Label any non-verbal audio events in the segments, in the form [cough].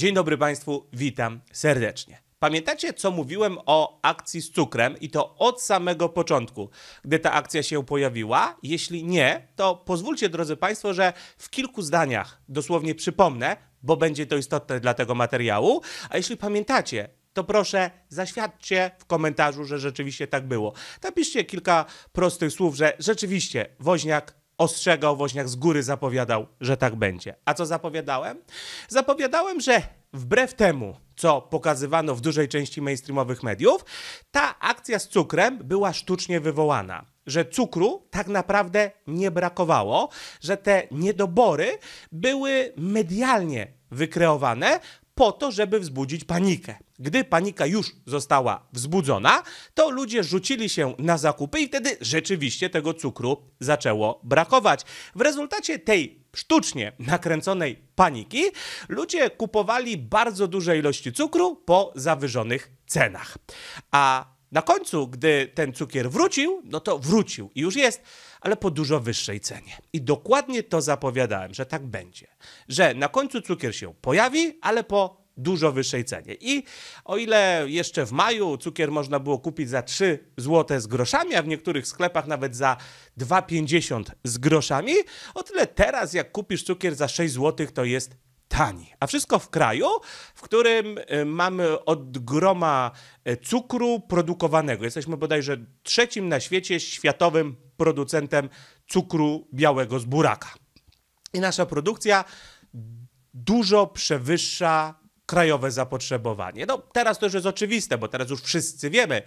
Dzień dobry Państwu, witam serdecznie. Pamiętacie, co mówiłem o akcji z cukrem i to od samego początku, gdy ta akcja się pojawiła? Jeśli nie, to pozwólcie, drodzy Państwo, że w kilku zdaniach dosłownie przypomnę, bo będzie to istotne dla tego materiału. A jeśli pamiętacie, to proszę zaświadczcie w komentarzu, że rzeczywiście tak było. Napiszcie kilka prostych słów, że rzeczywiście woźniak ostrzegał Woźniak z góry, zapowiadał, że tak będzie. A co zapowiadałem? Zapowiadałem, że wbrew temu, co pokazywano w dużej części mainstreamowych mediów, ta akcja z cukrem była sztucznie wywołana. Że cukru tak naprawdę nie brakowało, że te niedobory były medialnie wykreowane po to, żeby wzbudzić panikę. Gdy panika już została wzbudzona, to ludzie rzucili się na zakupy i wtedy rzeczywiście tego cukru zaczęło brakować. W rezultacie tej sztucznie nakręconej paniki ludzie kupowali bardzo duże ilości cukru po zawyżonych cenach. A na końcu, gdy ten cukier wrócił, no to wrócił i już jest ale po dużo wyższej cenie. I dokładnie to zapowiadałem, że tak będzie. Że na końcu cukier się pojawi, ale po dużo wyższej cenie. I o ile jeszcze w maju cukier można było kupić za 3 zł z groszami, a w niektórych sklepach nawet za 2,50 z groszami, o tyle teraz jak kupisz cukier za 6 zł, to jest tani. A wszystko w kraju, w którym y, mamy od groma y, cukru produkowanego. Jesteśmy bodajże trzecim na świecie światowym producentem cukru białego z buraka. I nasza produkcja dużo przewyższa krajowe zapotrzebowanie. No teraz to już jest oczywiste, bo teraz już wszyscy wiemy,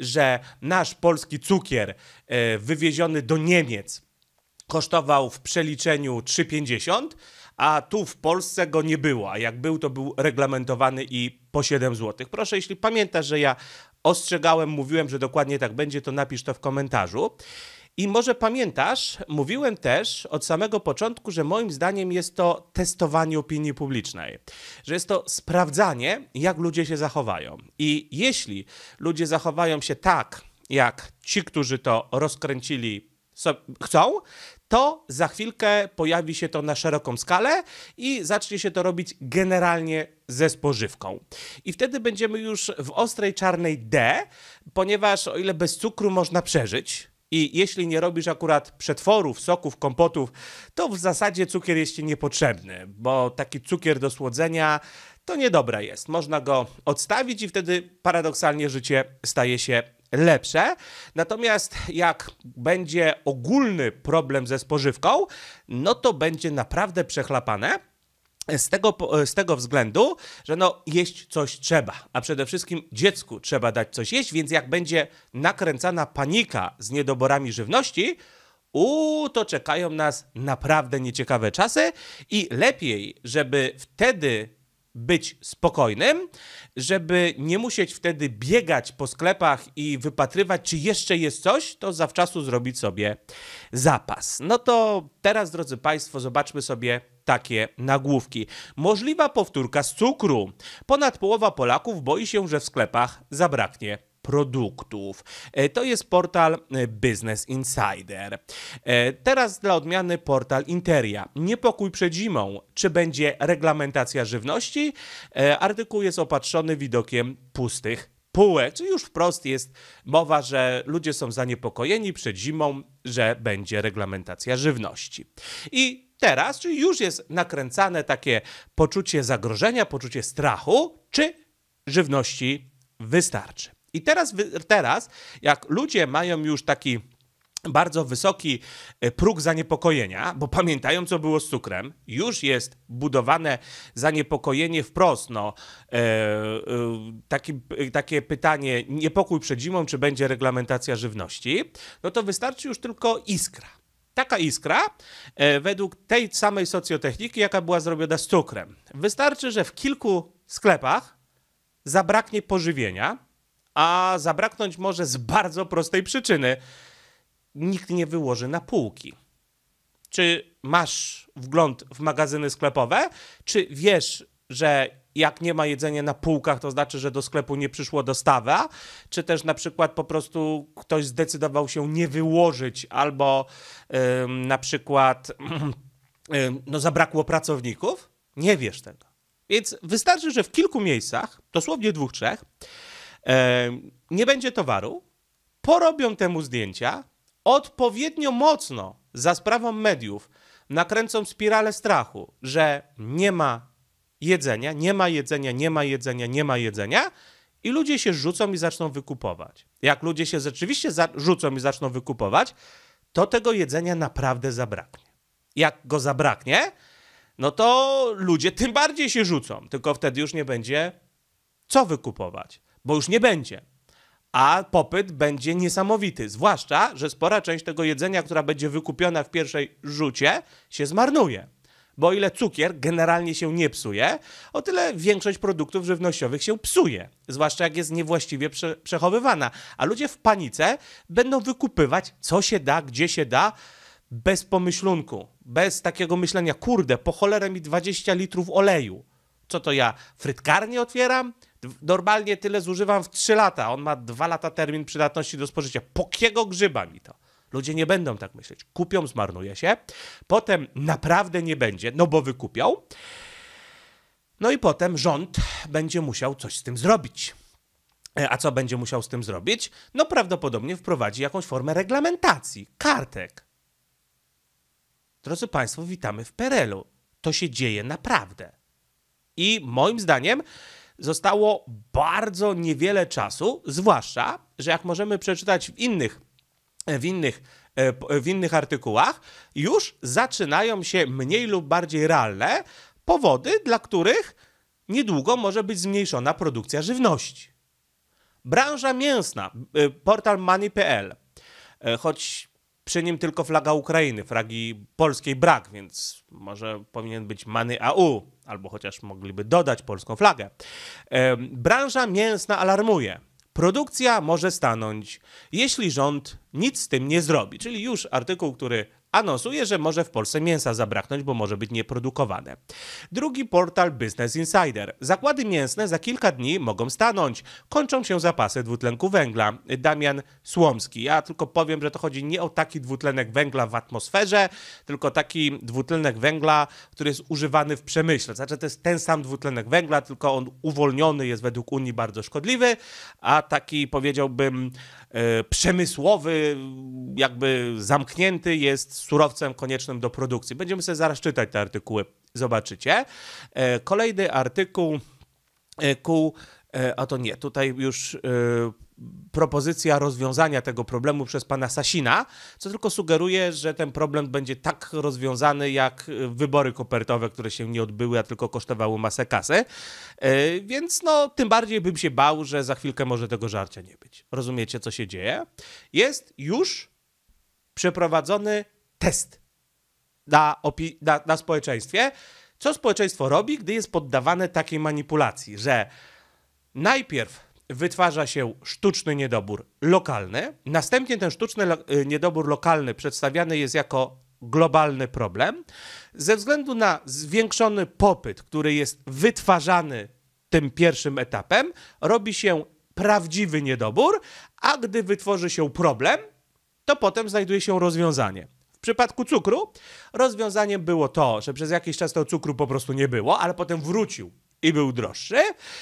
że nasz polski cukier y, wywieziony do Niemiec kosztował w przeliczeniu 3,50 a tu w Polsce go nie było, a jak był, to był reglamentowany i po 7 zł. Proszę, jeśli pamiętasz, że ja ostrzegałem, mówiłem, że dokładnie tak będzie, to napisz to w komentarzu. I może pamiętasz, mówiłem też od samego początku, że moim zdaniem jest to testowanie opinii publicznej, że jest to sprawdzanie, jak ludzie się zachowają. I jeśli ludzie zachowają się tak, jak ci, którzy to rozkręcili chcą, to za chwilkę pojawi się to na szeroką skalę i zacznie się to robić generalnie ze spożywką. I wtedy będziemy już w ostrej czarnej D, ponieważ o ile bez cukru można przeżyć, i jeśli nie robisz akurat przetworów, soków, kompotów, to w zasadzie cukier jest ci niepotrzebny, bo taki cukier do słodzenia to niedobre jest. Można go odstawić i wtedy paradoksalnie życie staje się lepsze. Natomiast jak będzie ogólny problem ze spożywką, no to będzie naprawdę przechlapane. Z tego, z tego względu, że no, jeść coś trzeba, a przede wszystkim dziecku trzeba dać coś jeść, więc jak będzie nakręcana panika z niedoborami żywności, uuu, to czekają nas naprawdę nieciekawe czasy i lepiej, żeby wtedy być spokojnym, żeby nie musieć wtedy biegać po sklepach i wypatrywać, czy jeszcze jest coś, to zawczasu zrobić sobie zapas. No to teraz, drodzy Państwo, zobaczmy sobie takie nagłówki. Możliwa powtórka z cukru. Ponad połowa Polaków boi się, że w sklepach zabraknie produktów. E, to jest portal e, Business Insider. E, teraz dla odmiany portal Interia. Niepokój przed zimą. Czy będzie reglamentacja żywności? Artykuł jest opatrzony widokiem pustych półek, czyli już wprost jest mowa, że ludzie są zaniepokojeni przed zimą, że będzie reglamentacja żywności. I teraz, czy już jest nakręcane takie poczucie zagrożenia, poczucie strachu, czy żywności wystarczy. I teraz, teraz jak ludzie mają już taki bardzo wysoki e, próg zaniepokojenia, bo pamiętają, co było z cukrem, już jest budowane zaniepokojenie wprost. No, e, e, taki, takie pytanie, niepokój przed zimą, czy będzie reglamentacja żywności, no to wystarczy już tylko iskra. Taka iskra, e, według tej samej socjotechniki, jaka była zrobiona z cukrem. Wystarczy, że w kilku sklepach zabraknie pożywienia, a zabraknąć może z bardzo prostej przyczyny. Nikt nie wyłoży na półki. Czy masz wgląd w magazyny sklepowe? Czy wiesz, że jak nie ma jedzenia na półkach, to znaczy, że do sklepu nie przyszło dostawa, czy też na przykład po prostu ktoś zdecydował się nie wyłożyć, albo ym, na przykład [clears throat] ym, no, zabrakło pracowników? Nie wiesz tego. Więc wystarczy, że w kilku miejscach, dosłownie dwóch, trzech, nie będzie towaru, porobią temu zdjęcia, odpowiednio mocno za sprawą mediów nakręcą spiralę strachu, że nie ma jedzenia, nie ma jedzenia, nie ma jedzenia, nie ma jedzenia i ludzie się rzucą i zaczną wykupować. Jak ludzie się rzeczywiście rzucą i zaczną wykupować, to tego jedzenia naprawdę zabraknie. Jak go zabraknie, no to ludzie tym bardziej się rzucą, tylko wtedy już nie będzie co wykupować bo już nie będzie. A popyt będzie niesamowity, zwłaszcza, że spora część tego jedzenia, która będzie wykupiona w pierwszej rzucie, się zmarnuje. Bo o ile cukier generalnie się nie psuje, o tyle większość produktów żywnościowych się psuje, zwłaszcza jak jest niewłaściwie prze przechowywana. A ludzie w panice będą wykupywać, co się da, gdzie się da, bez pomyślunku, bez takiego myślenia, kurde, po cholerę mi 20 litrów oleju. Co to ja, frytkarnię otwieram? Normalnie tyle zużywam w 3 lata. On ma 2 lata termin przydatności do spożycia. Pokiego grzyba mi to? Ludzie nie będą tak myśleć. Kupią, zmarnuje się. Potem naprawdę nie będzie, no bo wykupią. No i potem rząd będzie musiał coś z tym zrobić. E, a co będzie musiał z tym zrobić? No prawdopodobnie wprowadzi jakąś formę reglamentacji, kartek. Drodzy Państwo, witamy w Perelu. To się dzieje naprawdę. I moim zdaniem zostało bardzo niewiele czasu, zwłaszcza, że jak możemy przeczytać w innych, w innych, e, w innych artykułach, już zaczynają się mniej lub bardziej realne powody, dla których niedługo może być zmniejszona produkcja żywności. Branża mięsna, e, portal money.pl, e, choć przy nim tylko flaga Ukrainy, flagi polskiej brak, więc może powinien być Many AU, albo chociaż mogliby dodać polską flagę. Branża mięsna alarmuje. Produkcja może stanąć, jeśli rząd nic z tym nie zrobi. Czyli już artykuł, który Anonsuje, że może w Polsce mięsa zabraknąć, bo może być nieprodukowane. Drugi portal Business Insider. Zakłady mięsne za kilka dni mogą stanąć. Kończą się zapasy dwutlenku węgla. Damian Słomski. Ja tylko powiem, że to chodzi nie o taki dwutlenek węgla w atmosferze, tylko taki dwutlenek węgla, który jest używany w przemyśle. Znaczy to jest ten sam dwutlenek węgla, tylko on uwolniony jest według Unii bardzo szkodliwy, a taki powiedziałbym E, przemysłowy, jakby zamknięty, jest surowcem koniecznym do produkcji. Będziemy sobie zaraz czytać te artykuły, zobaczycie. E, kolejny artykuł, e, kół, a to nie, tutaj już propozycja rozwiązania tego problemu przez pana Sasina, co tylko sugeruje, że ten problem będzie tak rozwiązany jak y, wybory kopertowe, które się nie odbyły, a tylko kosztowały masę kasy. Y, więc no, tym bardziej bym się bał, że za chwilkę może tego żarcia nie być. Rozumiecie, co się dzieje? Jest już przeprowadzony test na, opi- na, na społeczeństwie. Co społeczeństwo robi, gdy jest poddawane takiej manipulacji, że najpierw wytwarza się sztuczny niedobór lokalny, następnie ten sztuczny lo y, niedobór lokalny przedstawiany jest jako globalny problem. Ze względu na zwiększony popyt, który jest wytwarzany tym pierwszym etapem, robi się prawdziwy niedobór, a gdy wytworzy się problem, to potem znajduje się rozwiązanie. W przypadku cukru rozwiązaniem było to, że przez jakiś czas tego cukru po prostu nie było, ale potem wrócił i był droższy.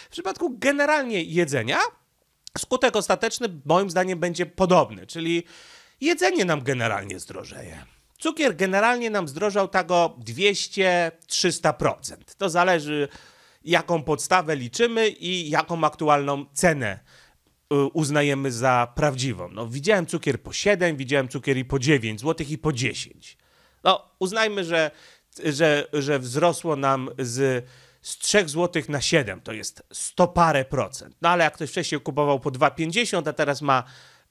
W przypadku generalnie jedzenia skutek ostateczny moim zdaniem będzie podobny, czyli jedzenie nam generalnie zdrożeje. Cukier generalnie nam zdrożał tak o 200-300%. To zależy jaką podstawę liczymy i jaką aktualną cenę y, uznajemy za prawdziwą. No, widziałem cukier po 7, widziałem cukier i po 9 zł i po 10. No, uznajmy, że, że, że wzrosło nam z z 3 zł na 7 to jest 100 parę procent. No ale jak ktoś wcześniej kupował po 2,50, a teraz ma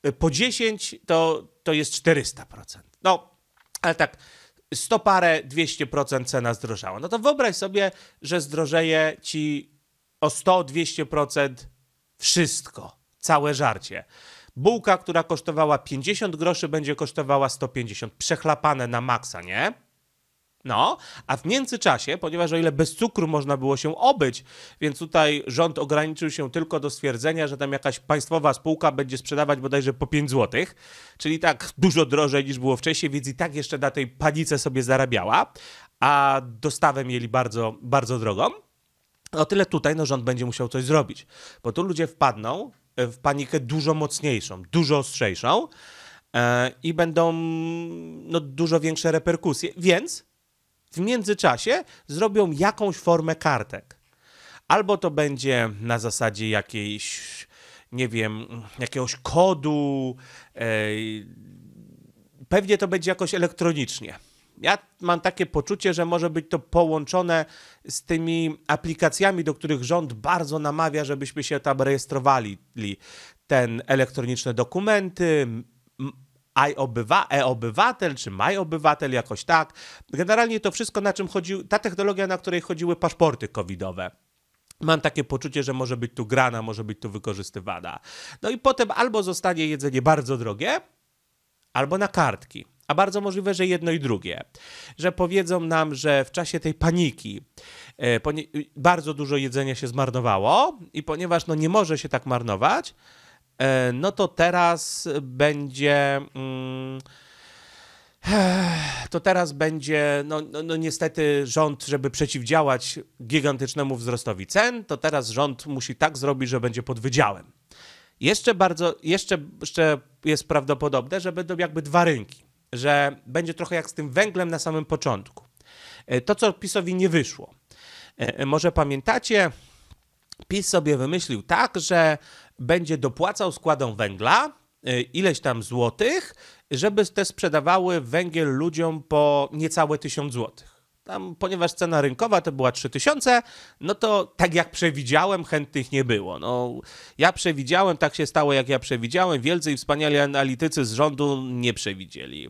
y, po 10, to, to jest 400%. No, ale tak 100 parę, 200% cena zdrożała. No to wyobraź sobie, że zdrożeje ci o 100-200% wszystko, całe żarcie. Bułka, która kosztowała 50 groszy, będzie kosztowała 150. Przechlapane na maksa, nie? No, a w międzyczasie, ponieważ o ile bez cukru można było się obyć, więc tutaj rząd ograniczył się tylko do stwierdzenia, że tam jakaś państwowa spółka będzie sprzedawać bodajże po 5 zł, czyli tak dużo drożej niż było wcześniej, więc i tak jeszcze na tej panice sobie zarabiała, a dostawę mieli bardzo, bardzo drogą. O tyle tutaj no, rząd będzie musiał coś zrobić, bo tu ludzie wpadną e, w panikę dużo mocniejszą, dużo ostrzejszą e, i będą no, dużo większe reperkusje, więc w międzyczasie zrobią jakąś formę kartek. Albo to będzie na zasadzie jakiejś, nie wiem, jakiegoś kodu. E, pewnie to będzie jakoś elektronicznie. Ja mam takie poczucie, że może być to połączone z tymi aplikacjami, do których rząd bardzo namawia, żebyśmy się tam rejestrowali. Ten elektroniczne dokumenty, obywa, e-obywatel czy MyObywatel, jakoś tak. Generalnie to wszystko, na czym chodził, ta technologia, na której chodziły paszporty covidowe. Mam takie poczucie, że może być tu grana, może być tu wykorzystywana. No i potem albo zostanie jedzenie bardzo drogie, albo na kartki. A bardzo możliwe, że jedno i drugie. Że powiedzą nam, że w czasie tej paniki e, bardzo dużo jedzenia się zmarnowało i ponieważ no, nie może się tak marnować, E, no to teraz będzie. Mm, [sighs] to teraz będzie, no, no, no, niestety, rząd, żeby przeciwdziałać gigantycznemu wzrostowi cen, to teraz rząd musi tak zrobić, że będzie pod wydziałem. Jeszcze bardzo, jeszcze, jeszcze jest prawdopodobne, że będą jakby dwa rynki, że będzie trochę jak z tym węglem na samym początku. E, to, co PiSowi nie wyszło. E, może pamiętacie, PiS sobie wymyślił tak, że będzie dopłacał składom węgla y, ileś tam złotych, żeby te sprzedawały węgiel ludziom po niecałe 1000 złotych. Tam, ponieważ cena rynkowa to była 3000, no to tak jak przewidziałem, chętnych nie było. No, ja przewidziałem, tak się stało jak ja przewidziałem, wielcy i wspaniali analitycy z rządu nie przewidzieli.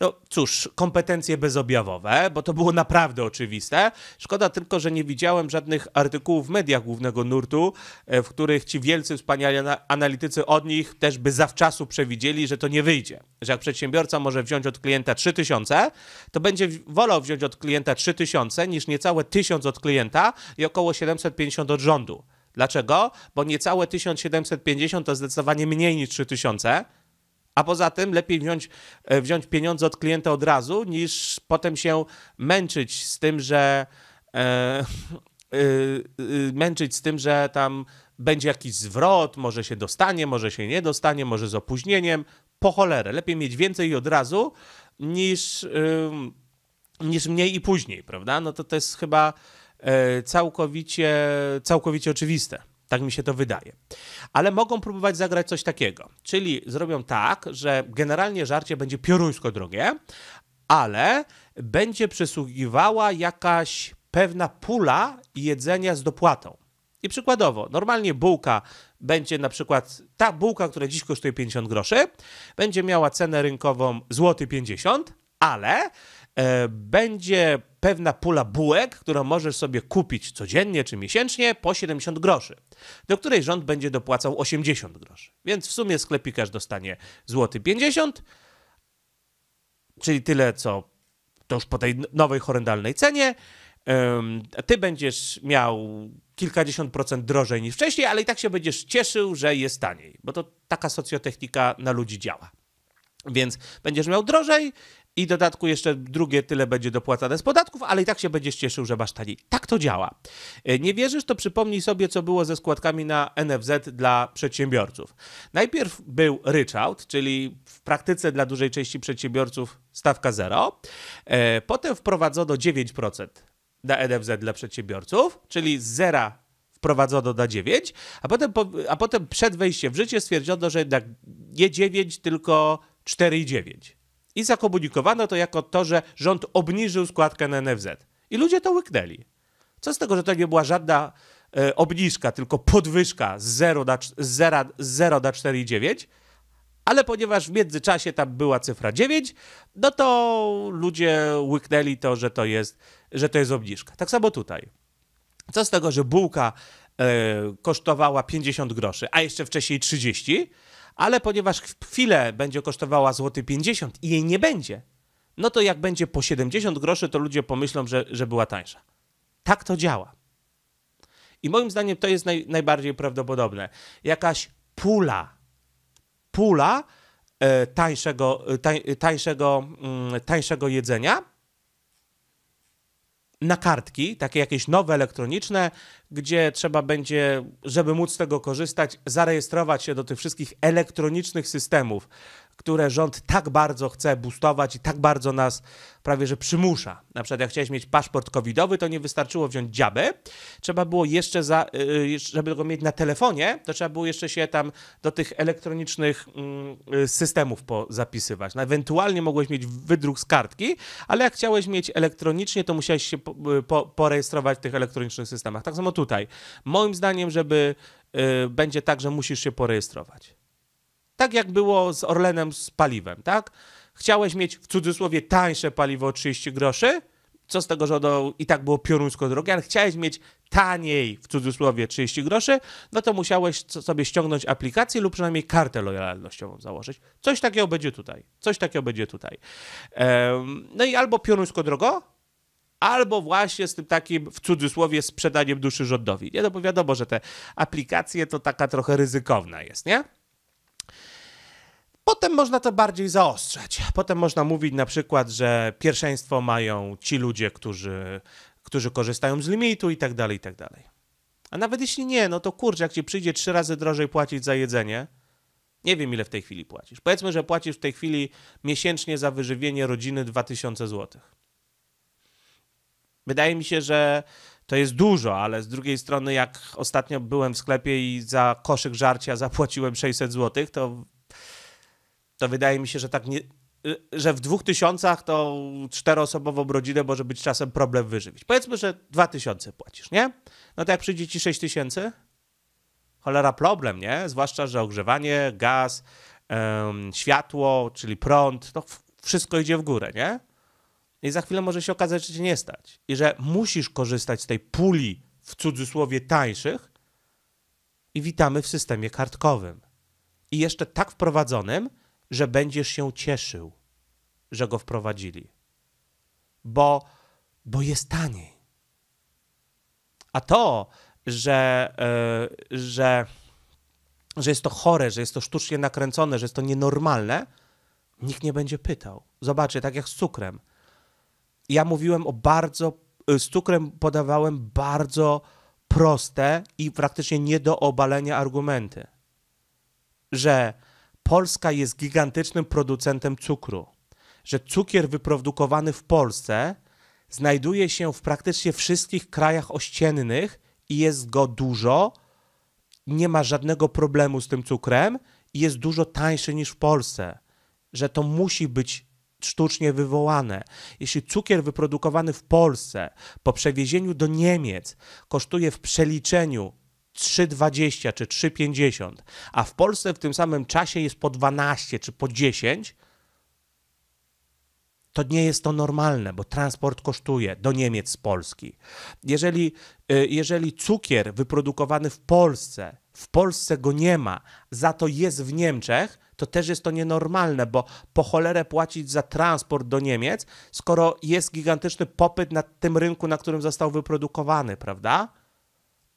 No cóż, kompetencje bezobjawowe, bo to było naprawdę oczywiste. Szkoda tylko, że nie widziałem żadnych artykułów w mediach głównego nurtu, e, w których ci wielcy, wspaniali analitycy od nich też by zawczasu przewidzieli, że to nie wyjdzie. Że jak przedsiębiorca może wziąć od klienta 3000, to będzie wolał wziąć od klienta te 3000 niż niecałe 1000 od klienta i około 750 od rządu. Dlaczego? Bo niecałe 1750 to zdecydowanie mniej niż 3000. A poza tym lepiej wziąć, e, wziąć pieniądze od klienta od razu, niż potem się męczyć z tym, że e, e, e, męczyć z tym, że tam będzie jakiś zwrot, może się dostanie, może się nie dostanie, może z opóźnieniem. Po cholerę. Lepiej mieć więcej od razu niż. E, niż mniej i później, prawda? No to to jest chyba e, całkowicie, całkowicie oczywiste. Tak mi się to wydaje. Ale mogą próbować zagrać coś takiego. Czyli zrobią tak, że generalnie żarcie będzie pioruńsko drogie, ale będzie przysługiwała jakaś pewna pula jedzenia z dopłatą. I przykładowo, normalnie bułka będzie na przykład, ta bułka, która dziś kosztuje 50 groszy, będzie miała cenę rynkową złoty 50, ale E, będzie pewna pula bułek, którą możesz sobie kupić codziennie czy miesięcznie po 70 groszy, do której rząd będzie dopłacał 80 groszy. Więc w sumie sklepikarz dostanie złoty 50, czyli tyle co to już po tej nowej horrendalnej cenie. Ty będziesz miał kilkadziesiąt procent drożej niż wcześniej, ale i tak się będziesz cieszył, że jest taniej, bo to taka socjotechnika na ludzi działa. Więc będziesz miał drożej, i dodatku jeszcze drugie tyle będzie dopłacane z podatków, ale i tak się będziesz cieszył, że masz taniej. Tak to działa. E, nie wierzysz, to przypomnij sobie, co było ze składkami na NFZ dla przedsiębiorców. Najpierw był ryczałt, czyli w praktyce dla dużej części przedsiębiorców stawka zero. E, potem wprowadzono 9% na NFZ dla przedsiębiorców, czyli z zera wprowadzono na 9, a potem, po, a potem przed wejściem w życie stwierdzono, że jednak nie 9, tylko 4,9 i zakomunikowano to jako to, że rząd obniżył składkę na NFZ. I ludzie to łyknęli. Co z tego, że to nie była żadna e, obniżka, tylko podwyżka z 0 na, z 0, z 0 na 4,9, ale ponieważ w międzyczasie tam była cyfra 9, no to ludzie łyknęli to, że to jest, że to jest obniżka. Tak samo tutaj. Co z tego, że bułka e, kosztowała 50 groszy, a jeszcze wcześniej 30, ale ponieważ chwilę będzie kosztowała złoty 50 i jej nie będzie, no to jak będzie po 70 groszy, to ludzie pomyślą, że, że była tańsza. Tak to działa. I moim zdaniem to jest naj, najbardziej prawdopodobne. Jakaś pula, pula e, tańszego, e, tańszego, mm, tańszego jedzenia, na kartki, takie jakieś nowe elektroniczne, gdzie trzeba będzie, żeby móc z tego korzystać, zarejestrować się do tych wszystkich elektronicznych systemów które rząd tak bardzo chce bustować i tak bardzo nas prawie że przymusza. Na przykład jak chciałeś mieć paszport covidowy, to nie wystarczyło wziąć dziabę, trzeba było jeszcze, za, y, y, żeby go mieć na telefonie, to trzeba było jeszcze się tam do tych elektronicznych mm, y, systemów zapisywać. No, ewentualnie mogłeś mieć wydruk z kartki, ale jak chciałeś mieć elektronicznie, to musiałeś się po, porejestrować w tych elektronicznych systemach. Tak samo tutaj. Moim zdaniem, żeby będzie tak, że musisz się porejestrować. Tak jak było z Orlenem z paliwem, tak? Chciałeś mieć w cudzysłowie tańsze paliwo o 30 groszy, co z tego, że ono i tak było pioruńsko drogie, ale chciałeś mieć taniej, w cudzysłowie, 30 groszy, no to musiałeś sobie ściągnąć aplikację lub przynajmniej kartę lojalnościową założyć. Coś takiego będzie tutaj. Coś takiego będzie tutaj. Um, no i albo pioruńsko drogo, albo właśnie z tym takim, w cudzysłowie, sprzedaniem duszy rządowi. Nie, no bo wiadomo, że te aplikacje to taka trochę ryzykowna jest, nie? Potem można to bardziej zaostrzać. Potem można mówić na przykład, że pierwszeństwo mają ci ludzie, którzy, którzy korzystają z limitu i tak dalej, i tak dalej. A nawet jeśli nie, no to kurczę, jak ci przyjdzie trzy razy drożej płacić za jedzenie, nie wiem ile w tej chwili płacisz. Powiedzmy, że płacisz w tej chwili miesięcznie za wyżywienie rodziny 2000 zł. Wydaje mi się, że to jest dużo, ale z drugiej strony, jak ostatnio byłem w sklepie i za koszyk żarcia zapłaciłem 600 zł, to to wydaje mi się, że tak nie, że w dwóch tysiącach to czteroosobową rodzinę może być czasem problem wyżywić. Powiedzmy, że dwa tysiące płacisz, nie? No to jak przyjdzie ci sześć tysięcy, cholera problem, nie? Zwłaszcza, że ogrzewanie, gaz, ym, światło, czyli prąd, to wszystko idzie w górę, nie? I za chwilę może się okazać, że cię nie stać. I że musisz korzystać z tej puli, w cudzysłowie, tańszych i witamy w systemie kartkowym. I jeszcze tak wprowadzonym, że będziesz się cieszył, że go wprowadzili, bo, bo jest taniej. A to, że, yy, że, że jest to chore, że jest to sztucznie nakręcone, że jest to nienormalne, nikt nie będzie pytał. Zobaczcie, tak jak z cukrem. Ja mówiłem o bardzo, e, z cukrem podawałem bardzo proste i praktycznie nie do obalenia argumenty, że Polska jest gigantycznym producentem cukru, że cukier wyprodukowany w Polsce znajduje się w praktycznie wszystkich krajach ościennych i jest go dużo, nie ma żadnego problemu z tym cukrem i jest dużo tańszy niż w Polsce, że to musi być sztucznie wywołane. Jeśli cukier wyprodukowany w Polsce po przewiezieniu do Niemiec kosztuje w przeliczeniu 3,20 czy 3,50, a w Polsce w tym samym czasie jest po 12 czy po 10, to nie jest to normalne, bo transport kosztuje do Niemiec z Polski. Jeżeli, y, jeżeli cukier wyprodukowany w Polsce, w Polsce go nie ma, za to jest w Niemczech, to też jest to nienormalne, bo po cholerę płacić za transport do Niemiec, skoro jest gigantyczny popyt na tym rynku, na którym został wyprodukowany, prawda?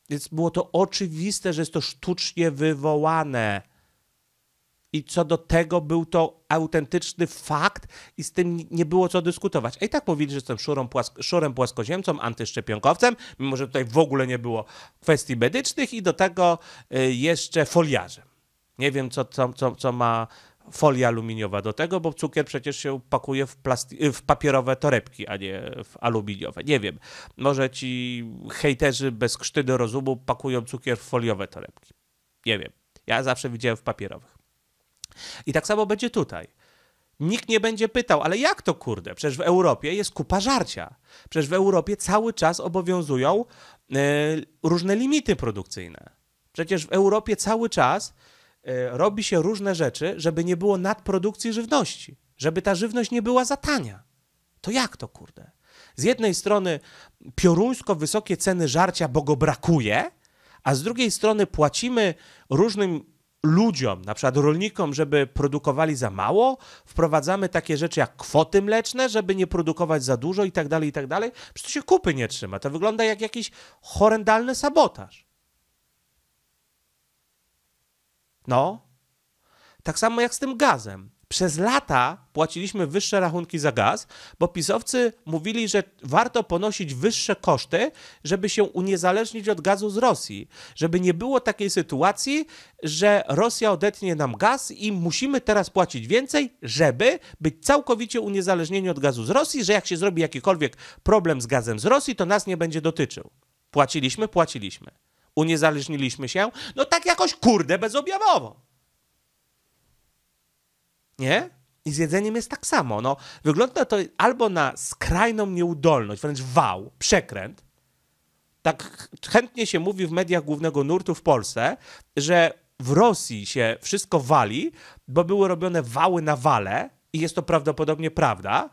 Więc było to oczywiste, że jest to sztucznie wywołane. I co do tego był to autentyczny fakt i z tym nie było co dyskutować. A i tak mówili, że jestem szurą, płask szurem płaskoziemcą, antyszczepionkowcem, mimo że tutaj w ogóle nie było kwestii medycznych i do tego y, jeszcze foliarzem. Nie wiem, co, co, co, co ma folia aluminiowa do tego, bo cukier przecież się pakuje w, plasti- y, w papierowe torebki, a nie w aluminiowe. Nie wiem, może ci hejterzy bez krzty do rozumu pakują cukier w foliowe torebki. Nie wiem, ja zawsze widziałem w papierowych. I tak samo będzie tutaj. Nikt nie będzie pytał, ale jak to kurde? Przecież w Europie jest kupa żarcia. Przecież w Europie cały czas obowiązują yy, różne limity produkcyjne. Przecież w Europie cały czas Y, robi się różne rzeczy, żeby nie było nadprodukcji żywności, żeby ta żywność nie była za tania. To jak to, kurde? Z jednej strony pioruńsko wysokie ceny żarcia, bo go brakuje, a z drugiej strony płacimy różnym ludziom, na przykład rolnikom, żeby produkowali za mało, wprowadzamy takie rzeczy jak kwoty mleczne, żeby nie produkować za dużo i tak dalej, i tak dalej. Przecież to się kupy nie trzyma. To wygląda jak jakiś horrendalny sabotaż. No. Tak samo jak z tym gazem. Przez lata płaciliśmy wyższe rachunki za gaz, bo pisowcy mówili, że warto ponosić wyższe koszty, żeby się uniezależnić od gazu z Rosji. Żeby nie było takiej sytuacji, że Rosja odetnie nam gaz i musimy teraz płacić więcej, żeby być całkowicie uniezależnieni od gazu z Rosji, że jak się zrobi jakikolwiek problem z gazem z Rosji, to nas nie będzie dotyczył. Płaciliśmy, płaciliśmy uniezależniliśmy się, no tak jakoś kurde bezobjawowo. Nie? I z jedzeniem jest tak samo. No, wygląda to albo na skrajną nieudolność, wręcz wał, przekręt. Tak chętnie się mówi w mediach głównego nurtu w Polsce, że w Rosji się wszystko wali, bo były robione wały na wale i jest to prawdopodobnie prawda.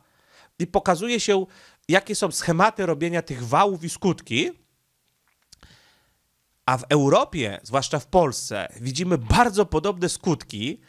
I pokazuje się, jakie są schematy robienia tych wałów i skutki, a w Europie, zwłaszcza w Polsce, widzimy bardzo podobne skutki.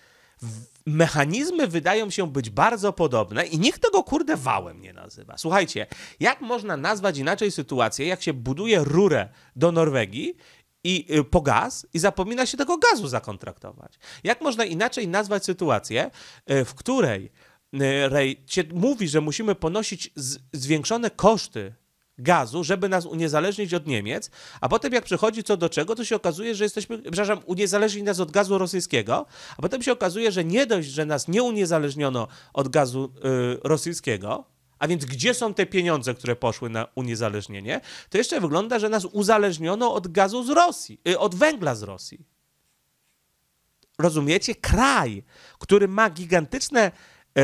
Mechanizmy wydają się być bardzo podobne i nikt tego kurde wałem nie nazywa. Słuchajcie, jak można nazwać inaczej sytuację, jak się buduje rurę do Norwegii i y, po gaz i zapomina się tego gazu zakontraktować? Jak można inaczej nazwać sytuację, y, w której y, rej, mówi, że musimy ponosić z, zwiększone koszty gazu, żeby nas uniezależnić od Niemiec, a potem jak przychodzi co do czego, to się okazuje, że jesteśmy, przepraszam, uniezależni nas od gazu rosyjskiego, a potem się okazuje, że nie dość, że nas nie uniezależniono od gazu y, rosyjskiego, a więc gdzie są te pieniądze, które poszły na uniezależnienie, to jeszcze wygląda, że nas uzależniono od gazu z Rosji, y, od węgla z Rosji. Rozumiecie? Kraj, który ma gigantyczne y,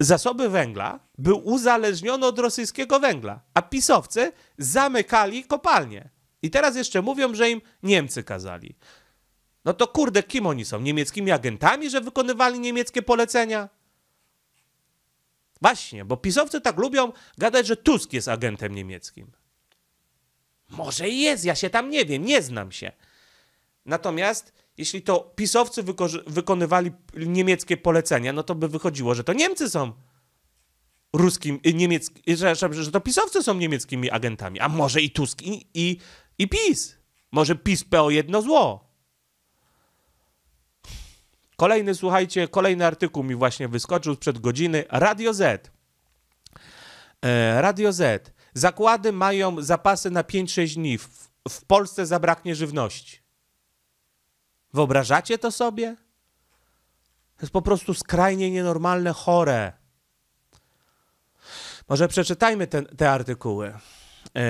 zasoby węgla były uzależnione od rosyjskiego węgla, a pisowcy zamykali kopalnie. I teraz jeszcze mówią, że im Niemcy kazali. No to kurde, kim oni są? Niemieckimi agentami, że wykonywali niemieckie polecenia? Właśnie, bo pisowcy tak lubią gadać, że Tusk jest agentem niemieckim. Może i jest, ja się tam nie wiem, nie znam się. Natomiast jeśli to pisowcy wykonywali niemieckie polecenia, no to by wychodziło, że to Niemcy są ruskim, y, niemieckim, y, że, że, że to pisowcy są niemieckimi agentami, a może i Tusk i, i, i PiS. Może PiS PO jedno zło. Kolejny, słuchajcie, kolejny artykuł mi właśnie wyskoczył sprzed godziny. Radio Z. E, Radio Z. Zakłady mają zapasy na 5-6 dni. W, w Polsce zabraknie żywności. Wyobrażacie to sobie? To jest po prostu skrajnie nienormalne, chore. Może przeczytajmy te, te artykuły. Yy.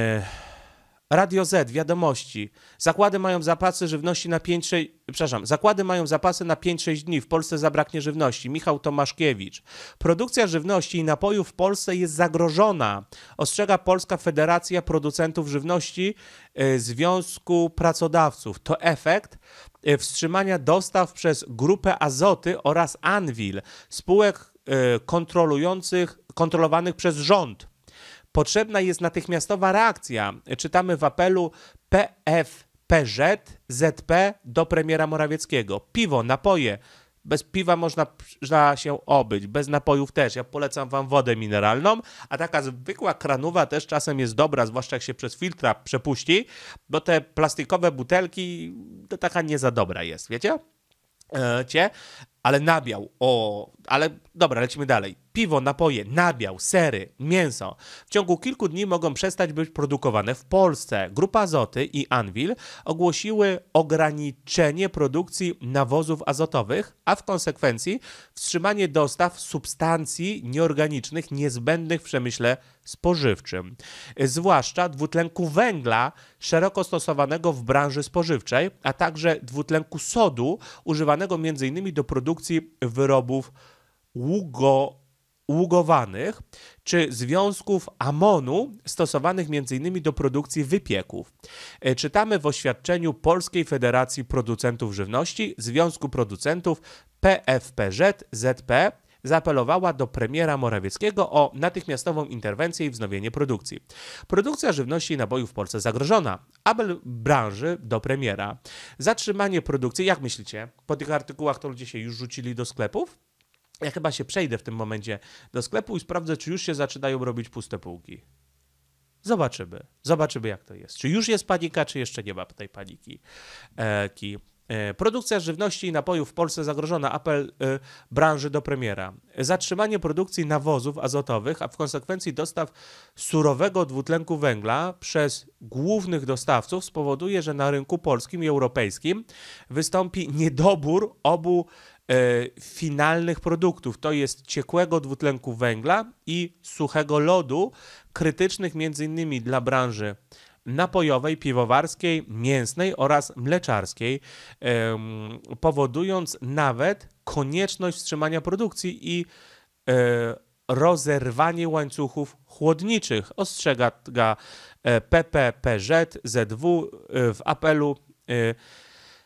Radio Z, wiadomości. Zakłady mają zapasy żywności na 5, 6, przepraszam, zakłady mają zapasy na 5-6 dni. W Polsce zabraknie żywności. Michał Tomaszkiewicz. Produkcja żywności i napojów w Polsce jest zagrożona. Ostrzega Polska Federacja Producentów Żywności e, Związku Pracodawców. To efekt e, wstrzymania dostaw przez Grupę Azoty oraz Anwil, spółek e, kontrolujących, kontrolowanych przez rząd. Potrzebna jest natychmiastowa reakcja. Czytamy w apelu PFPŻ ZP do premiera Morawieckiego. Piwo, napoje. Bez piwa można, się obyć, bez napojów też. Ja polecam wam wodę mineralną, a taka zwykła kranowa też czasem jest dobra, zwłaszcza jak się przez filtra przepuści, bo te plastikowe butelki to taka nie za dobra jest, wiecie? E, cie? ale nabiał, o, ale dobra, lecimy dalej. Piwo, napoje, nabiał, sery, mięso w ciągu kilku dni mogą przestać być produkowane w Polsce. Grupa Azoty i Anvil ogłosiły ograniczenie produkcji nawozów azotowych, a w konsekwencji wstrzymanie dostaw substancji nieorganicznych niezbędnych w przemyśle spożywczym, zwłaszcza dwutlenku węgla szeroko stosowanego w branży spożywczej, a także dwutlenku sodu używanego m.in. do produkcji produkcji wyrobów ługo, ługowanych czy związków amonu stosowanych m.in. do produkcji wypieków. E, czytamy w oświadczeniu Polskiej Federacji Producentów Żywności, Związku Producentów PFPŻ ZP zaapelowała do premiera Morawieckiego o natychmiastową interwencję i wznowienie produkcji. Produkcja żywności i nabojów w Polsce zagrożona. Abel branży do premiera. Zatrzymanie produkcji, jak myślicie? Po tych artykułach to ludzie się już rzucili do sklepów? Ja chyba się przejdę w tym momencie do sklepu i sprawdzę, czy już się zaczynają robić puste półki. Zobaczymy. Zobaczymy, jak to jest. Czy już jest panika, czy jeszcze nie ma tej paniki. E, ki. E, produkcja żywności i napojów w Polsce zagrożona, apel y, branży do premiera. Zatrzymanie produkcji nawozów azotowych, a w konsekwencji dostaw surowego dwutlenku węgla przez głównych dostawców spowoduje, że na rynku polskim i europejskim wystąpi niedobór obu y, finalnych produktów, to jest ciekłego dwutlenku węgla i suchego lodu, krytycznych między innymi dla branży napojowej, piwowarskiej, mięsnej oraz mleczarskiej, powodując nawet konieczność wstrzymania produkcji i e, rozerwanie łańcuchów chłodniczych, ostrzega e, PPPZ e, w apelu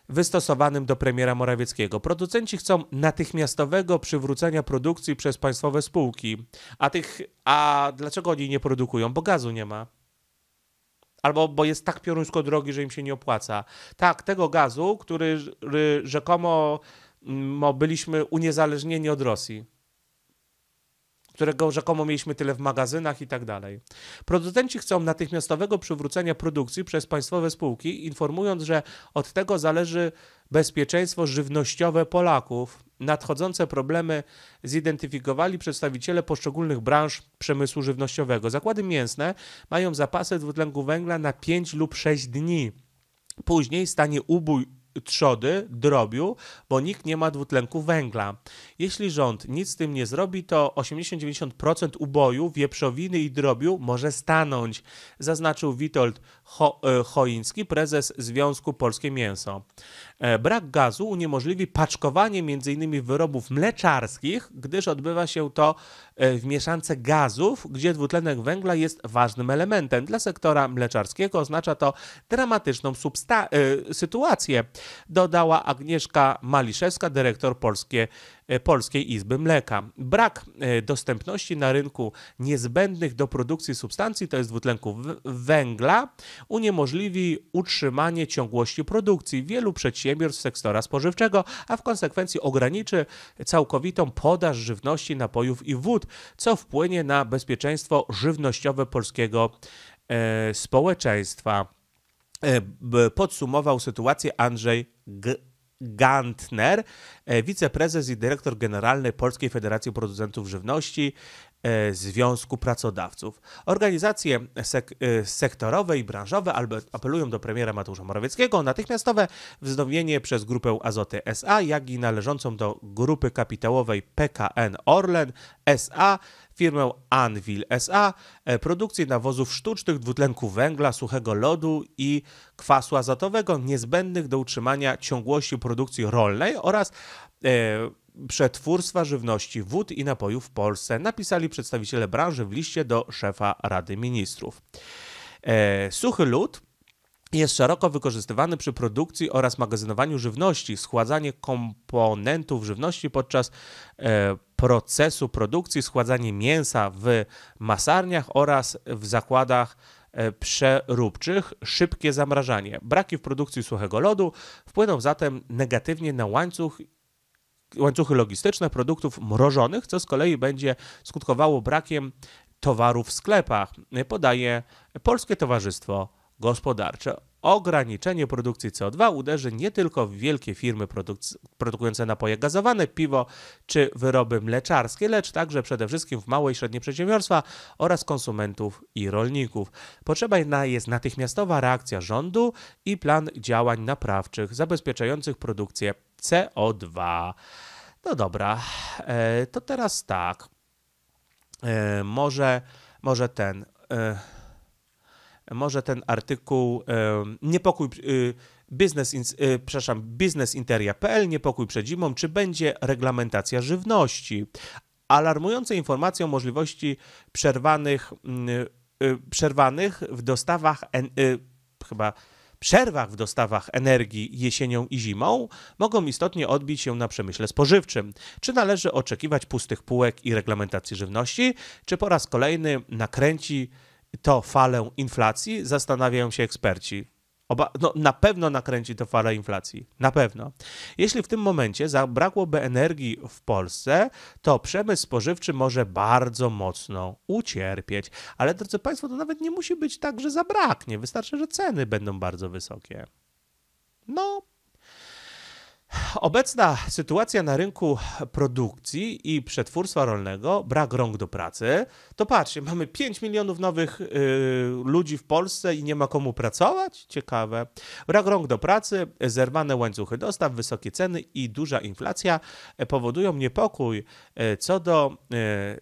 wystosowanym do premiera Morawieckiego. Producenci chcą natychmiastowego przywrócenia produkcji przez państwowe spółki. A, tych, a dlaczego oni nie produkują? Bo gazu nie ma albo bo jest tak pioruńsko drogi, że im się nie opłaca. Tak, tego gazu, który rzekomo mm, byliśmy uniezależnieni od Rosji którego rzekomo mieliśmy tyle w magazynach i tak dalej. Producenci chcą natychmiastowego przywrócenia produkcji przez państwowe spółki, informując, że od tego zależy bezpieczeństwo żywnościowe Polaków. Nadchodzące problemy zidentyfikowali przedstawiciele poszczególnych branż przemysłu żywnościowego. Zakłady mięsne mają zapasy dwutlenku węgla na 5 lub 6 dni. Później stanie ubój trzody, drobiu, bo nikt nie ma dwutlenku węgla. Jeśli rząd nic z tym nie zrobi, to 80-90% uboju, wieprzowiny i drobiu może stanąć, zaznaczył Witold Ho e, Choiński, prezes Związku Polskie Mięso. E, brak gazu uniemożliwi paczkowanie m.in. wyrobów mleczarskich, gdyż odbywa się to E, w mieszance gazów, gdzie dwutlenek węgla jest ważnym elementem. Dla sektora mleczarskiego oznacza to dramatyczną e, sytuację, dodała Agnieszka Maliszewska, dyrektor Polskie E, Polskiej Izby Mleka. Brak e, dostępności na rynku niezbędnych do produkcji substancji, to jest dwutlenku węgla, uniemożliwi utrzymanie ciągłości produkcji wielu przedsiębiorstw sektora spożywczego, a w konsekwencji ograniczy całkowitą podaż żywności, napojów i wód, co wpłynie na bezpieczeństwo żywnościowe polskiego e, społeczeństwa e, podsumował sytuację Andrzej G Gantner, e, wiceprezes i dyrektor generalny Polskiej Federacji Producentów Żywności. E, Związku Pracodawców. Organizacje sek e, sektorowe i branżowe apelują do premiera Mateusza Morawieckiego o natychmiastowe wznowienie przez grupę Azoty SA, jak i należącą do grupy kapitałowej PKN Orlen SA firmę Anvil SA, e, produkcji nawozów sztucznych, dwutlenku węgla, suchego lodu i kwasu azotowego niezbędnych do utrzymania ciągłości produkcji rolnej oraz przetwórstwa żywności, wód i napojów w Polsce, napisali przedstawiciele branży w liście do szefa Rady Ministrów. E, suchy lód jest szeroko wykorzystywany przy produkcji oraz magazynowaniu żywności. Schładzanie komponentów żywności podczas e, procesu produkcji, schładzanie mięsa w masarniach oraz w zakładach e, przeróbczych, szybkie zamrażanie. Braki w produkcji suchego lodu wpłyną zatem negatywnie na łańcuch łańcuchy logistyczne produktów mrożonych, co z kolei będzie skutkowało brakiem towarów w sklepach, podaje Polskie Towarzystwo Gospodarcze ograniczenie produkcji CO2 uderzy nie tylko w wielkie firmy produk- produkujące napoje gazowane, piwo czy wyroby mleczarskie, lecz także przede wszystkim w małe i średnie przedsiębiorstwa oraz konsumentów i rolników. Potrzebna jest natychmiastowa reakcja rządu i plan działań naprawczych zabezpieczających produkcję CO2. No dobra, e, to teraz tak. E, może, może ten. E, może ten artykuł niepokój y, biznes, y, przepraszam, biznesinteria.pl, niepokój przed zimą, czy będzie reglamentacja żywności. Alarmujące informacje o możliwości przerwanych, mm, y, przerwanych w dostawach, chyba przerwach w dostawach energii jesienią i zimą mogą istotnie odbić się na przemyśle spożywczym. Czy należy oczekiwać pustych półek i reglamentacji żywności, czy po raz kolejny nakręci to falę inflacji? Zastanawiają się eksperci. Oba, no, na pewno nakręci to falę inflacji. Na pewno. Jeśli w tym momencie zabrakłoby energii w Polsce, to przemysł spożywczy może bardzo mocno ucierpieć. Ale drodzy Państwo, to nawet nie musi być tak, że zabraknie. Wystarczy, że ceny będą bardzo wysokie. No, Obecna sytuacja na rynku produkcji i przetwórstwa rolnego, brak rąk do pracy, to patrzcie, mamy 5 milionów nowych y, ludzi w Polsce i nie ma komu pracować? Ciekawe. Brak rąk do pracy, zerwane łańcuchy dostaw, wysokie ceny i duża inflacja powodują niepokój y, co do y,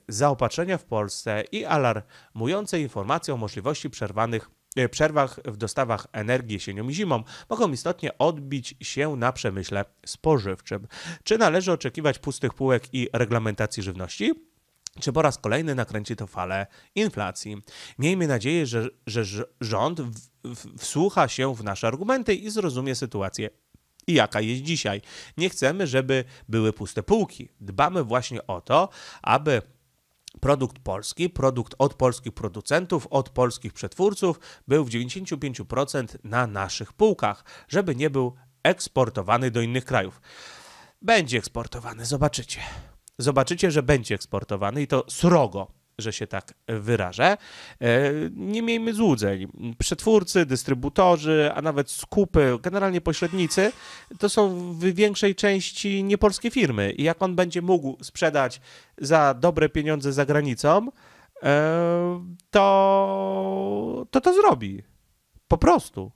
zaopatrzenia w Polsce i alarmujące informacje o możliwości przerwanych E, przerwach w dostawach energii jesienią i zimą mogą istotnie odbić się na przemyśle spożywczym. Czy należy oczekiwać pustych półek i reglamentacji żywności? Czy po raz kolejny nakręci to falę inflacji? Miejmy nadzieję, że, że rząd w, w, wsłucha się w nasze argumenty i zrozumie sytuację i jaka jest dzisiaj. Nie chcemy, żeby były puste półki. Dbamy właśnie o to, aby produkt polski, produkt od polskich producentów, od polskich przetwórców był w 95% na naszych półkach, żeby nie był eksportowany do innych krajów. Będzie eksportowany, zobaczycie. Zobaczycie, że będzie eksportowany i to srogo że się tak wyrażę. E, nie miejmy złudzeń. Przetwórcy, dystrybutorzy, a nawet skupy, generalnie pośrednicy, to są w większej części niepolskie firmy. I jak on będzie mógł sprzedać za dobre pieniądze za granicą, e, to to, to zrobi. Po prostu.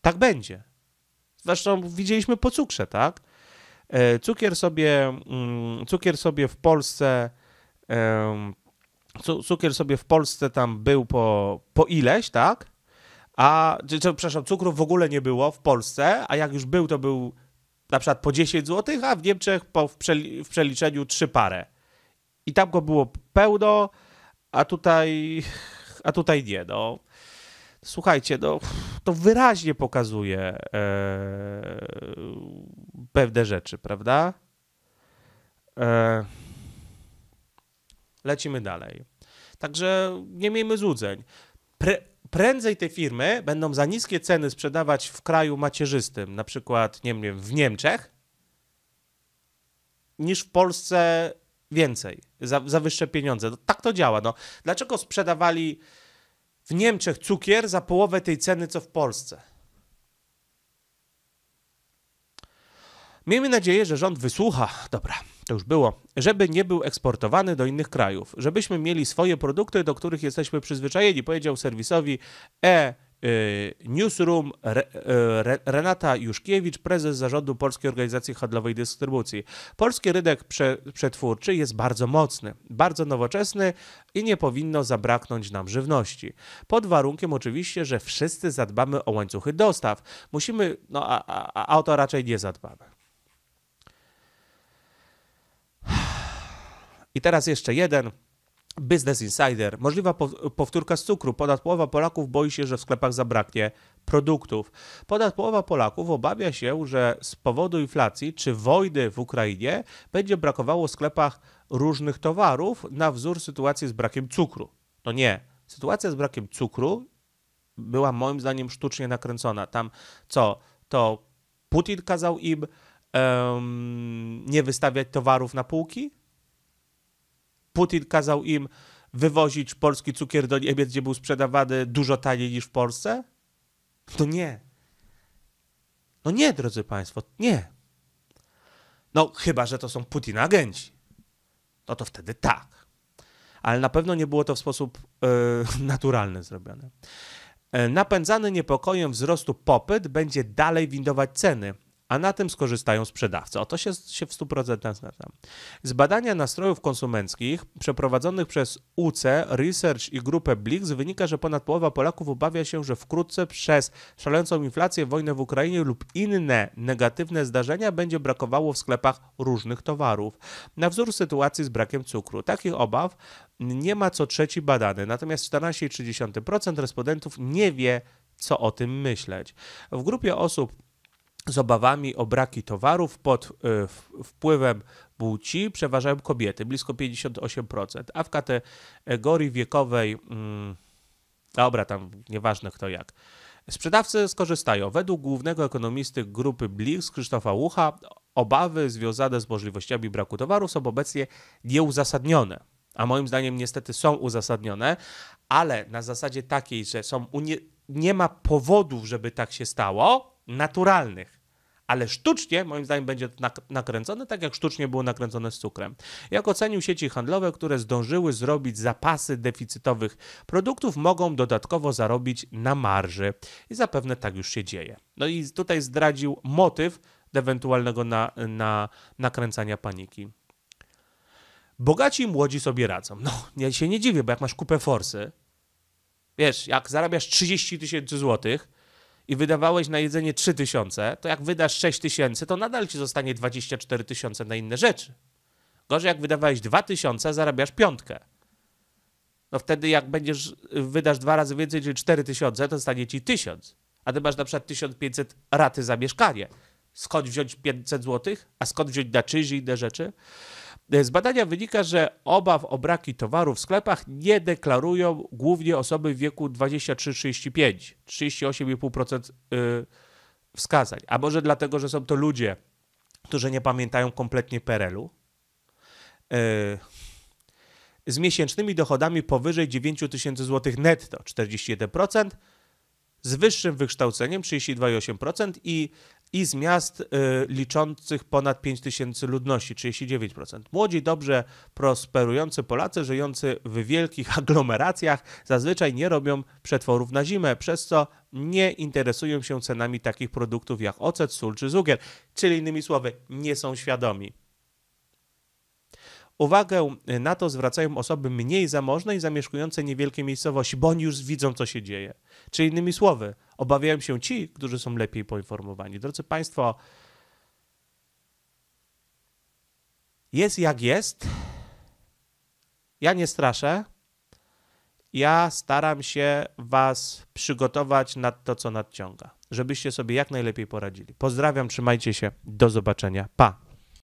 Tak będzie. Zresztą widzieliśmy po cukrze, tak? E, cukier sobie, mm, cukier sobie w Polsce cukier sobie w Polsce tam był po, po ileś, tak? A, czy, czy, przepraszam, cukru w ogóle nie było w Polsce, a jak już był, to był na przykład po 10 zł, a w Niemczech po, w, w przeliczeniu 3 parę. I tam go było pełno, a tutaj, a tutaj nie, no. Słuchajcie, no, to wyraźnie pokazuje e, pewne rzeczy, prawda? E, lecimy dalej. Także nie miejmy złudzeń. Pre prędzej te firmy będą za niskie ceny sprzedawać w kraju macierzystym, na przykład nie wiem, w Niemczech, niż w Polsce więcej, za, za wyższe pieniądze. No, tak to działa. No. Dlaczego sprzedawali w Niemczech cukier za połowę tej ceny, co w Polsce? Miejmy nadzieję, że rząd wysłucha. Dobra to już było, żeby nie był eksportowany do innych krajów, żebyśmy mieli swoje produkty, do których jesteśmy przyzwyczajeni, powiedział serwisowi e y, Newsroom y, Renata Juszkiewicz, prezes zarządu Polskiej Organizacji Handlowej i Dystrybucji. Polski rynek prze, przetwórczy jest bardzo mocny, bardzo nowoczesny i nie powinno zabraknąć nam żywności. Pod warunkiem oczywiście, że wszyscy zadbamy o łańcuchy dostaw. Musimy, no a, a, a o to raczej nie zadbamy. I teraz jeszcze jeden. Business Insider. Możliwa powtórka z cukru. Ponad połowa Polaków boi się, że w sklepach zabraknie produktów. Ponad połowa Polaków obawia się, że z powodu inflacji czy wojny w Ukrainie będzie brakowało w sklepach różnych towarów na wzór sytuacji z brakiem cukru. No nie. Sytuacja z brakiem cukru była moim zdaniem sztucznie nakręcona. Tam co? To Putin kazał im um, nie wystawiać towarów na półki? Putin kazał im wywozić polski cukier do Niemiec, gdzie był sprzedawany dużo taniej niż w Polsce? No nie. No nie, drodzy Państwo, nie. No chyba, że to są Putina agenci. No to wtedy tak. Ale na pewno nie było to w sposób yy, naturalny zrobione. E, napędzany niepokojem wzrostu popyt będzie dalej windować ceny a na tym skorzystają sprzedawcy. O to się, się w 100% zgadzam. Z badania nastrojów konsumenckich przeprowadzonych przez UC, Research i grupę Blix wynika, że ponad połowa Polaków obawia się, że wkrótce przez szalejącą inflację, wojnę w Ukrainie lub inne negatywne zdarzenia będzie brakowało w sklepach różnych towarów. Na wzór sytuacji z brakiem cukru. Takich obaw nie ma co trzeci badany, natomiast 14,3% respondentów nie wie, co o tym myśleć. W grupie osób z obawami o braki towarów pod y, wpływem płci przeważają kobiety, blisko 58%, a w kategorii wiekowej, hmm, dobra, tam nieważne kto jak. Sprzedawcy skorzystają. Według głównego ekonomisty grupy Blix Krzysztofa Łucha obawy związane z możliwościami braku towaru są obecnie nieuzasadnione. A moim zdaniem niestety są uzasadnione, ale na zasadzie takiej, że są nie ma powodów, żeby tak się stało, naturalnych. Ale sztucznie, moim zdaniem, będzie to nakręcone tak, jak sztucznie było nakręcone z cukrem. Jak ocenił sieci handlowe, które zdążyły zrobić zapasy deficytowych produktów, mogą dodatkowo zarobić na marży. I zapewne tak już się dzieje. No i tutaj zdradził motyw ewentualnego na, na, nakręcania paniki. Bogaci i młodzi sobie radzą. No, ja się nie dziwię, bo jak masz kupę forsy, wiesz, jak zarabiasz 30 tysięcy złotych, i wydawałeś na jedzenie 3000, to jak wydasz 6000, to nadal ci zostanie 24 tysiące na inne rzeczy. Gorzej, jak wydawałeś 2000, zarabiasz piątkę. No wtedy, jak będziesz wydasz dwa razy więcej, czyli 4000, to zostanie ci 1000. A ty masz na przykład 1500 raty za mieszkanie. Skąd wziąć 500 zł? A skąd wziąć na czyż i inne rzeczy? Z badania wynika, że obaw o braki towaru w sklepach nie deklarują głównie osoby w wieku 23-35, 38,5% y, wskazań. A może dlatego, że są to ludzie, którzy nie pamiętają kompletnie PRL-u? Y, z miesięcznymi dochodami powyżej 9 tysięcy złotych netto 41%, z wyższym wykształceniem 32,8% i i z miast y, liczących ponad 5 tysięcy ludności, 39%. Młodzi, dobrze prosperujący Polacy żyjący w wielkich [laughs] aglomeracjach zazwyczaj nie robią przetworów na zimę, przez co nie interesują się cenami takich produktów jak ocet, sól czy cukier, czyli innymi słowy, nie są świadomi. Uwagę na to zwracają osoby mniej zamożne i zamieszkujące niewielkie miejscowości, bo oni już widzą, co się dzieje. Czyli innymi słowy, obawiają się ci, którzy są lepiej poinformowani. Drodzy Państwo, jest jak jest. Ja nie straszę. Ja staram się Was przygotować na to, co nadciąga, żebyście sobie jak najlepiej poradzili. Pozdrawiam, trzymajcie się. Do zobaczenia. Pa!